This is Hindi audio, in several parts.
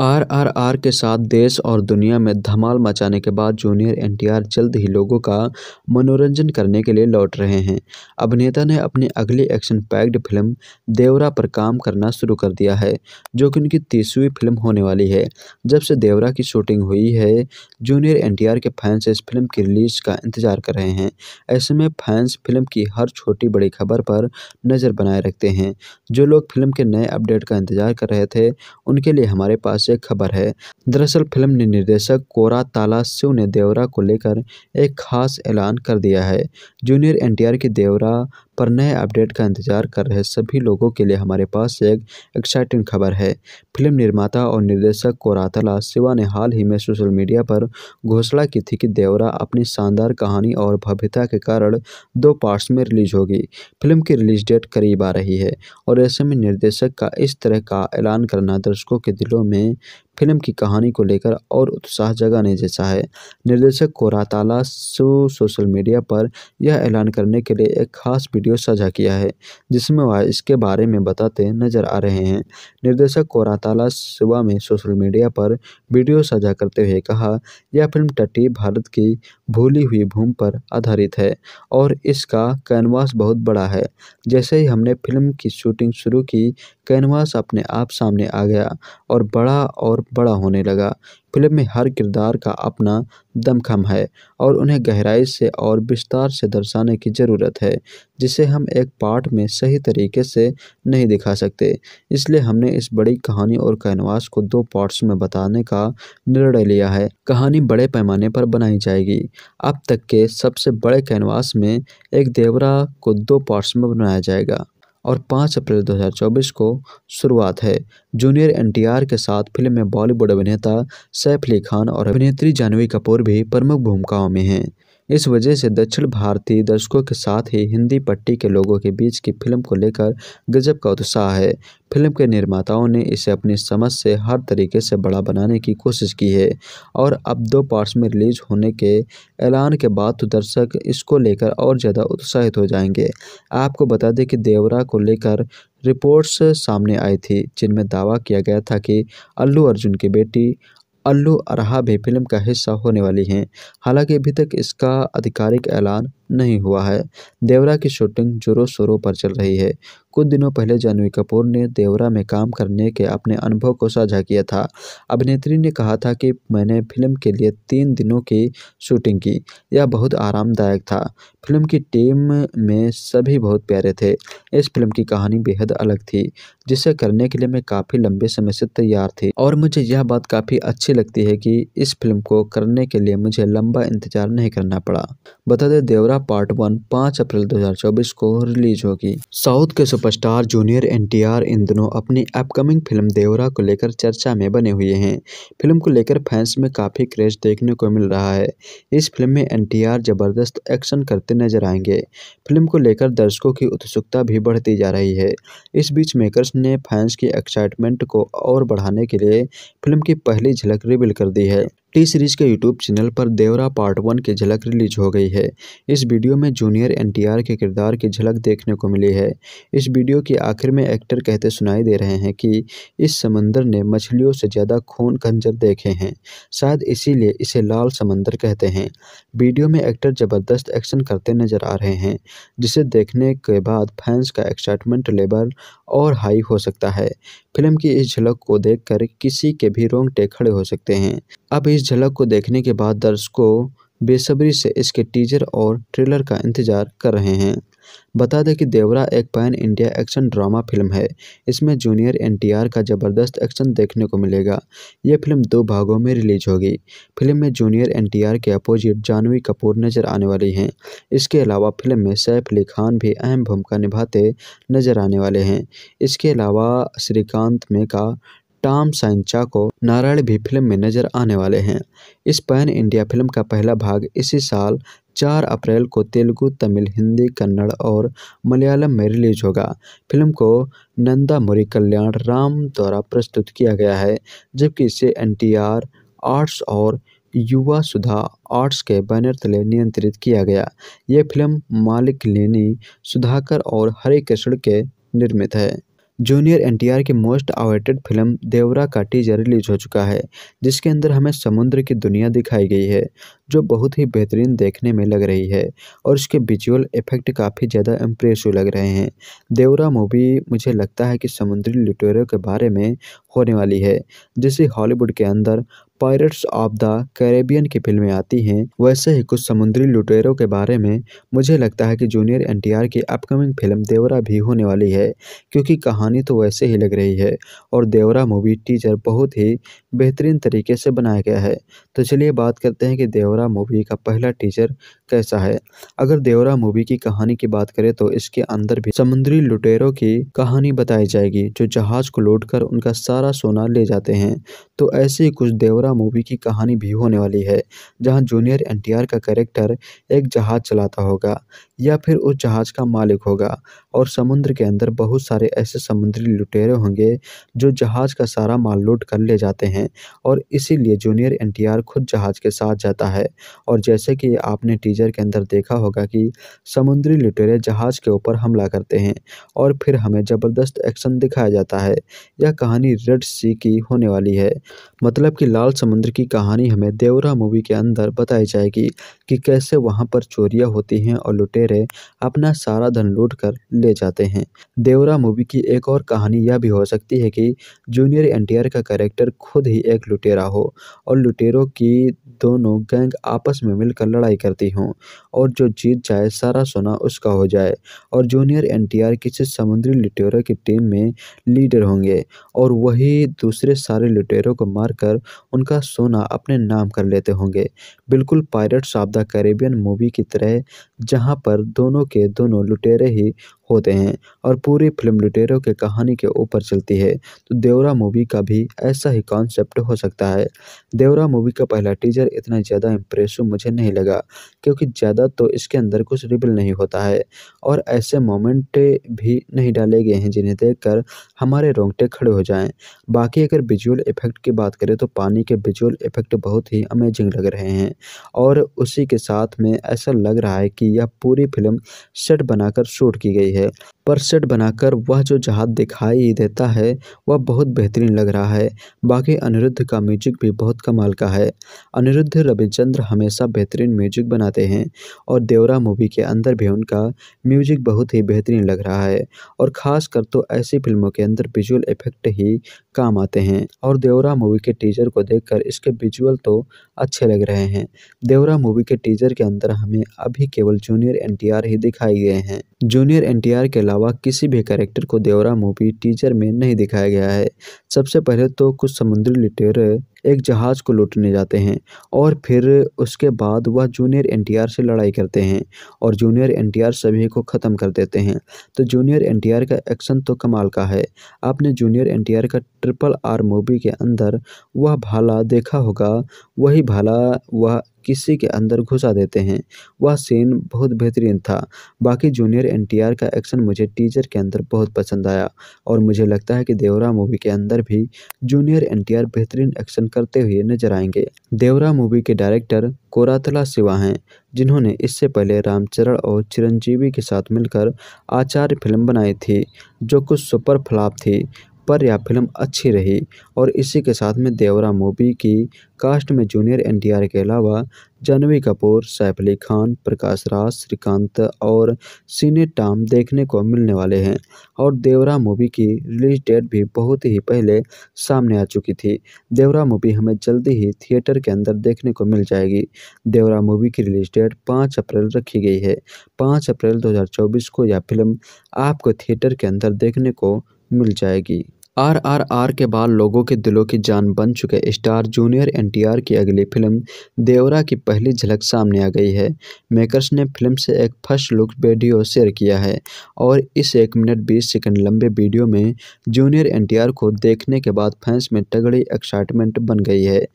आरआरआर के साथ देश और दुनिया में धमाल मचाने के बाद जूनियर एनटीआर जल्द ही लोगों का मनोरंजन करने के लिए लौट रहे हैं अभिनेता ने अपनी अगली एक्शन पैक्ड फिल्म देवरा पर काम करना शुरू कर दिया है जो कि उनकी तीसवीं फिल्म होने वाली है जब से देवरा की शूटिंग हुई है जूनियर एन के फैंस इस फिल्म की रिलीज का इंतजार कर रहे हैं ऐसे में फैंस फिल्म की हर छोटी बड़ी खबर पर नज़र बनाए रखते हैं जो लोग फिल्म के नए अपडेट का इंतजार कर रहे थे उनके लिए हमारे पास से खबर है दरअसल फिल्म ने निर्देशक कोरा ताला शिव ने देवरा को लेकर एक खास ऐलान कर दिया है जूनियर एनटीआर की देवरा पर नए अपडेट का इंतजार कर रहे सभी लोगों के लिए हमारे पास एक एक्साइटिंग खबर है फिल्म निर्माता और निर्देशक कोरातला शिवा ने हाल ही में सोशल मीडिया पर घोषणा की थी कि देवरा अपनी शानदार कहानी और भव्यता के कारण दो पार्ट्स में रिलीज होगी फिल्म की रिलीज डेट करीब आ रही है और ऐसे में निर्देशक का इस तरह का ऐलान करना दर्शकों के दिलों में फिल्म की कहानी को लेकर और उत्साह जगाने जैसा है निर्देशक कोराताला सो सोशल मीडिया पर यह ऐलान करने के लिए एक खास वीडियो साझा किया है जिसमें वह इसके बारे में बताते नजर आ रहे हैं निर्देशक कोराताला सुबह में सोशल मीडिया पर वीडियो साझा करते हुए कहा यह फिल्म टट्टी भारत की भूली हुई भूमि पर आधारित है और इसका कैनवास बहुत बड़ा है जैसे ही हमने फिल्म की शूटिंग शुरू की कैनवास अपने आप सामने आ गया और बड़ा और बड़ा होने लगा फिल्म में हर किरदार का अपना दमखम है और उन्हें गहराई से और विस्तार से दर्शाने की ज़रूरत है जिसे हम एक पार्ट में सही तरीके से नहीं दिखा सकते इसलिए हमने इस बड़ी कहानी और कैनवास को दो पार्ट्स में बताने का निर्णय लिया है कहानी बड़े पैमाने पर बनाई जाएगी अब तक के सबसे बड़े कैनवास में एक देवरा को दो पार्ट्स में बनाया जाएगा और 5 अप्रैल 2024 को शुरुआत है जूनियर एनटीआर के साथ फिल्म में बॉलीवुड अभिनेता सैफ अली खान और अभिनेत्री जानवी कपूर भी प्रमुख भूमिकाओं में हैं इस वजह से दक्षिण भारतीय दर्शकों के साथ ही हिंदी पट्टी के लोगों के बीच की फिल्म को लेकर गजब का उत्साह है फिल्म के निर्माताओं ने इसे अपनी समझ से हर तरीके से बड़ा बनाने की कोशिश की है और अब दो पार्ट्स में रिलीज होने के ऐलान के बाद तो दर्शक इसको लेकर और ज़्यादा उत्साहित हो जाएंगे आपको बता दें कि देवरा को लेकर रिपोर्ट्स सामने आई थी जिनमें दावा किया गया था कि अल्लू अर्जुन की बेटी अल्लू अरहा भी फिल्म का हिस्सा होने वाली हैं हालांकि अभी तक इसका आधिकारिक ऐलान नहीं हुआ है देवरा की शूटिंग जोरों शोरों पर चल रही है कुछ दिनों पहले जानवी कपूर ने देवरा में काम करने के अपने अनुभव को साझा किया था अभिनेत्री ने कहा था कि मैंने फिल्म के लिए तीन दिनों की शूटिंग की यह बहुत आरामदायक था फिल्म की टीम में सभी बहुत प्यारे थे इस फिल्म की कहानी बेहद अलग थी जिसे करने के लिए मैं काफ़ी लंबे समय से तैयार थी और मुझे यह बात काफ़ी अच्छी लगती है कि इस फिल्म को करने के लिए मुझे लंबा इंतजार नहीं करना पड़ा बता दें देवरा सितारा पार्ट वन पाँच अप्रैल 2024 को रिलीज होगी साउथ के सुपरस्टार जूनियर एनटीआर इन दिनों अपनी अपकमिंग फिल्म देवरा को लेकर चर्चा में बने हुए हैं फिल्म को लेकर फैंस में काफ़ी क्रेज देखने को मिल रहा है इस फिल्म में एन जबरदस्त एक्शन करते नजर आएंगे फिल्म को लेकर दर्शकों की उत्सुकता भी बढ़ती जा रही है इस बीच मेकर्स ने फैंस की एक्साइटमेंट को और बढ़ाने के लिए फिल्म की पहली झलक रिविल कर दी है टी सीरीज के यूट्यूब चैनल पर देवरा पार्ट वन की झलक रिलीज हो गई है इस वीडियो में जूनियर एनटीआर के किरदार की झलक देखने को मिली है इस वीडियो के आखिर में एक्टर कहते सुनाई दे रहे हैं कि इस समंदर ने मछलियों से ज़्यादा खून खंजर देखे हैं शायद इसीलिए इसे लाल समंदर कहते हैं वीडियो में एक्टर ज़बरदस्त एक्शन करते नजर आ रहे हैं जिसे देखने के बाद फैंस का एक्साइटमेंट लेवल और हाई हो सकता है फिल्म की इस झलक को देखकर किसी के भी रोंगटे खड़े हो सकते हैं अब इस झलक को देखने के बाद दर्शकों बेसब्री से इसके टीजर और ट्रेलर का इंतजार कर रहे हैं बता दें कि देवरा एक pan India action drama film है इसमें जूनियर एनटीआर का ज़बरदस्त एक्शन देखने को मिलेगा ये फिल्म दो भागों में रिलीज होगी फिल्म में जूनियर एनटीआर के अपोजिट जानवी कपूर नजर आने वाली हैं इसके अलावा फिल्म में सैफ अली खान भी अहम भूमिका निभाते नजर आने वाले हैं इसके अलावा श्रीकांत मेका टॉम को नारायण भी फिल्म में नजर आने वाले हैं इस पैन इंडिया फिल्म का पहला भाग इसी साल चार अप्रैल को तेलुगु तमिल हिंदी कन्नड़ और मलयालम में रिलीज होगा फिल्म को नंदा मुरी कल्याण राम द्वारा प्रस्तुत किया गया है जबकि इसे एन आर्ट्स और युवा सुधा आर्ट्स के बैनर तले नियंत्रित किया गया ये फिल्म मालिक लेनी सुधाकर और हरे कृष्ण के निर्मित है जूनियर एनटीआर की मोस्ट अवेटेड फिल्म देवरा का टीजर रिलीज हो चुका है जिसके अंदर हमें समुद्र की दुनिया दिखाई गई है जो बहुत ही बेहतरीन देखने में लग रही है और उसके विजुअल इफेक्ट काफ़ी ज़्यादा इम्प्रेसिव लग रहे हैं देवरा मूवी मुझे लगता है कि समुद्री लुटेरों के बारे में होने वाली है जिसे हॉलीवुड के अंदर पायरेट्स ऑफ द कैरेबियन की फिल्में आती हैं वैसे ही कुछ समुद्री लुटेरों के बारे में मुझे लगता है कि जूनियर एनटीआर की अपकमिंग फिल्म देवरा भी होने वाली है क्योंकि कहानी तो वैसे ही लग रही है और देवरा मूवी टीजर बहुत ही बेहतरीन तरीके से बनाया गया है तो चलिए बात करते हैं कि देवरा मूवी का पहला टीजर कैसा है अगर देवरा मूवी की कहानी की बात करें तो इसके अंदर भी समुद्री लुटेरों की कहानी बताई जाएगी जो जहाज को लूट कर उनका सारा सोना ले जाते हैं तो ऐसे ही कुछ देवरा पूरा मूवी की कहानी भी होने वाली है जहां जूनियर एनटीआर का कैरेक्टर एक जहाज चलाता होगा या फिर उस जहाज का मालिक होगा और समुद्र के अंदर बहुत सारे ऐसे समुद्री लुटेरे होंगे जो जहाज का सारा माल लूट कर ले जाते हैं और इसीलिए जूनियर एन खुद जहाज के साथ जाता है और जैसे कि आपने टीजर के अंदर देखा होगा कि समुद्री लुटेरे जहाज के ऊपर हमला करते हैं और फिर हमें ज़बरदस्त एक्शन दिखाया जाता है यह कहानी रेड सी की होने वाली है मतलब कि लाल समुद्र की कहानी हमें देवरा मूवी के अंदर बताई जाएगी कि कैसे वहां पर चोरियां होती हैं और लुटेरे अपना सारा धन लूट कर ले जाते हैं देवरा मूवी की एक और कहानी यह भी हो सकती है कि जूनियर एन का कैरेक्टर खुद ही एक लुटेरा हो और लुटेरों की दोनों गैंग आपस में मिलकर लड़ाई करती हों और जो जीत जाए सारा सोना उसका हो जाए और जूनियर एन किसी समुद्री लुटेरों की टीम में लीडर होंगे और वही दूसरे सारे लुटेरों को मारकर उन उनका सोना अपने नाम कर लेते होंगे बिल्कुल Pirates of the Caribbean movie की तरह जहां पर दोनों के दोनों लुटेरे ही होते हैं और पूरी फिल्म लुटेरों के कहानी के ऊपर चलती है तो देवरा मूवी का भी ऐसा ही कॉन्सेप्ट हो सकता है देवरा मूवी का पहला टीजर इतना ज़्यादा इम्प्रेसिव मुझे नहीं लगा क्योंकि ज़्यादा तो इसके अंदर कुछ रिबिल नहीं होता है और ऐसे मोमेंट भी नहीं डाले गए हैं जिन्हें देख हमारे रोंगटे खड़े हो जाएँ बाकी अगर विजुअल इफेक्ट की बात करें तो पानी के विजुअल इफेक्ट बहुत ही अमेजिंग लग रहे हैं और उसी के साथ में ऐसा लग रहा है कि यह पूरी फिल्म सेट बनाकर शूट की गई है है पर सेट बनाकर वह जो जहाज दिखाई देता है वह बहुत बेहतरीन लग रहा है बाकी अनिरुद्ध का म्यूजिक भी बहुत कमाल का है अनिरुद्ध रविचंद्र हमेशा बेहतरीन म्यूजिक बनाते हैं और देवरा मूवी के अंदर भी उनका म्यूजिक बहुत ही बेहतरीन लग रहा है और ख़ासकर तो ऐसी फिल्मों के अंदर विजुअल इफेक्ट ही काम आते हैं और देवरा मूवी के टीजर को देख इसके विजुअल तो अच्छे लग रहे हैं देवरा मूवी के टीजर के अंदर हमें अभी केवल जूनियर एन ही दिखाई गए हैं जूनियर एन एनटीआर के अलावा किसी भी कैरेक्टर को देवरा मूवी टीजर में नहीं दिखाया गया है सबसे पहले तो कुछ समुद्री लिटेर एक जहाज को लूटने जाते हैं और फिर उसके बाद वह जूनियर एनटीआर से लड़ाई करते हैं और जूनियर एनटीआर सभी को ख़त्म कर देते हैं तो जूनियर एनटीआर का एक्शन तो कमाल का है आपने जूनियर एनटीआर का ट्रिपल आर मूवी के अंदर वह भाला देखा होगा वही भाला वह किसी के अंदर घुसा देते हैं वह सीन बहुत बेहतरीन था बाकी जूनियर एन का एक्शन मुझे टीजर के अंदर बहुत पसंद आया और मुझे लगता है कि देवरा मूवी के अंदर भी जूनियर एन बेहतरीन एक्शन करते हुए नजर आएंगे देवरा मूवी के डायरेक्टर कोरातला सिवा हैं जिन्होंने इससे पहले रामचरण और चिरंजीवी के साथ मिलकर आचार्य फिल्म बनाई थी जो कुछ सुपर फ्लॉप थी पर यह फिल्म अच्छी रही और इसी के साथ में देवरा मूवी की कास्ट में जूनियर एन के अलावा जनवी कपूर सैफ अली खान प्रकाश राज श्रीकांत और सीने टाम देखने को मिलने वाले हैं और देवरा मूवी की रिलीज डेट भी बहुत ही पहले सामने आ चुकी थी देवरा मूवी हमें जल्दी ही थिएटर के अंदर देखने को मिल जाएगी देवरा मूवी की रिलीज डेट पाँच अप्रैल रखी गई है पाँच अप्रैल दो को यह फिल्म आपको थिएटर के अंदर देखने को मिल जाएगी आरआरआर के बाद लोगों के दिलों की जान बन चुके स्टार जूनियर एनटीआर की अगली फिल्म देवरा की पहली झलक सामने आ गई है मेकर्स ने फिल्म से एक फर्स्ट लुक वीडियो शेयर किया है और इस एक मिनट बीस सेकंड लंबे वीडियो में जूनियर एनटीआर को देखने के बाद फैंस में तगड़ी एक्साइटमेंट बन गई है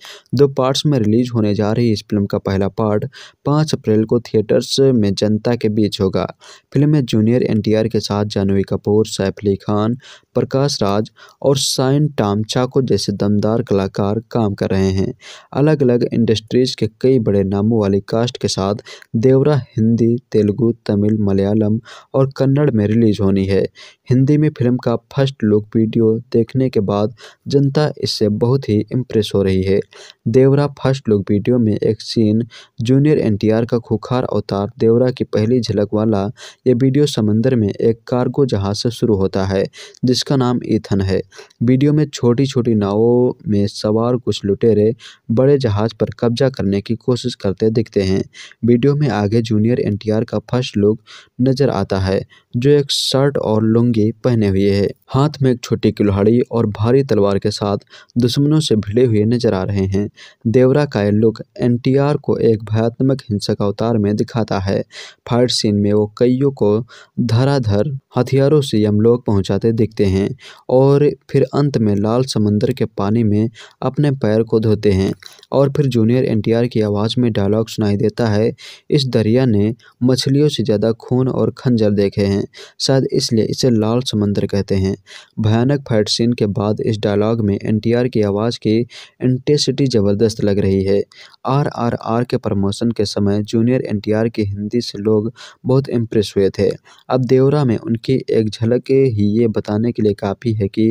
दो पार्ट्स में रिलीज होने जा रही इस फिल्म का पहला पार्ट पाँच अप्रैल को थिएटर्स में जनता के बीच होगा फिल्म में जूनियर एन के साथ जानवी कपूर सैफ अली खान प्रकाश राज और साइन टामचाको जैसे दमदार कलाकार काम कर रहे हैं अलग अलग इंडस्ट्रीज के कई बड़े नामों वाली कास्ट के साथ देवरा हिंदी तेलुगु तमिल मलयालम और कन्नड़ में रिलीज होनी है हिंदी में फिल्म का फर्स्ट लुक वीडियो देखने के बाद जनता इससे बहुत ही इम्प्रेस हो रही है देवरा फर्स्ट लुक वीडियो में एक सीन जूनियर एन का खुखार अवतार देवरा की पहली झलक वाला यह वीडियो समंदर में एक कार्गो जहाज से शुरू होता है जिसका नाम ईथन है वीडियो में छोटी छोटी नावों में सवार कुछ लुटेरे बड़े जहाज पर कब्जा करने की कोशिश करते दिखते हैं वीडियो में आगे जूनियर एनटीआर का फर्स्ट लुक नजर आता है जो एक शर्ट और लुंगी पहने हुए है हाथ में एक छोटी कुल्हाड़ी और भारी तलवार के साथ दुश्मनों से भिड़े हुए नजर आ रहे हैं देवरा का यह लुक एन को एक भयात्मक हिंसक अवतार में दिखाता है फाइट सीन में वो कईयों को धराधर हथियारों से हम लोग पहुँचाते दिखते हैं और फिर अंत में लाल समंदर के पानी में अपने पैर को धोते हैं और फिर जूनियर एन की आवाज़ में डायलॉग सुनाई देता है इस दरिया ने मछलियों से ज़्यादा खून और खंजर देखे हैं शायद इसलिए इसे लाल समंदर कहते हैं भयानक फाइट सीन के बाद इस डायलॉग में एन की आवाज़ की इंटेसिटी ज़बरदस्त लग रही है आर आर आर के प्रमोशन के समय जूनियर एन की हिंदी से लोग बहुत इम्प्रेस हुए थे अब देवरा में उनकी एक झलक ही ये बताने के लिए काफ़ी है कि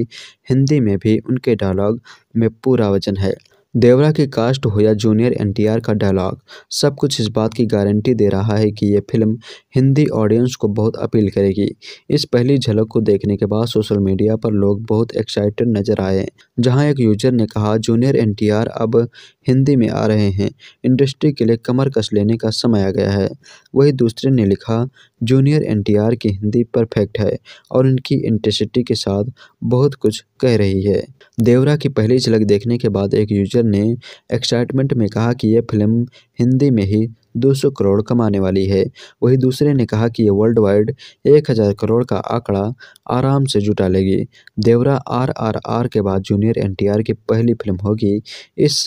हिंदी में भी उनके डायलॉग में पूरा वजन है देवरा के कास्ट हो या जूनियर एनटीआर का डायलॉग सब कुछ इस बात की गारंटी दे रहा है कि ये फिल्म हिंदी ऑडियंस को बहुत अपील करेगी इस पहली झलक को देखने के बाद सोशल मीडिया पर लोग बहुत एक्साइटेड नजर आए जहां एक यूजर ने कहा जूनियर एनटीआर अब हिंदी में आ रहे हैं इंडस्ट्री के लिए कमर कस लेने का समय आ गया है वही दूसरे ने लिखा जूनियर एन की हिंदी परफेक्ट है और उनकी इंटेसिटी के साथ बहुत कुछ कह रही है देवरा की पहली झलक देखने के बाद एक यूजर ने एक्साइटमेंट में कहा कि यह फिल्म हिंदी में ही 200 करोड़ कमाने वाली है वहीं दूसरे ने कहा कि ये वर्ल्ड वाइड एक हज़ार करोड़ का आंकड़ा आराम से जुटा लेगी देवरा आर आर आर के बाद जूनियर एन की पहली फिल्म होगी इस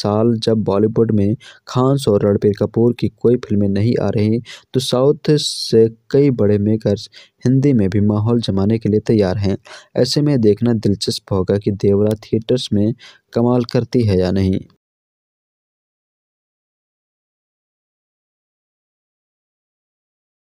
साल जब बॉलीवुड में खांस और रणबीर कपूर की कोई फिल्में नहीं आ रही तो साउथ से कई बड़े मेकर्स हिंदी में भी माहौल जमाने के लिए तैयार हैं ऐसे में देखना दिलचस्प होगा कि देवरा थिएटर्स में कमाल करती है या नहीं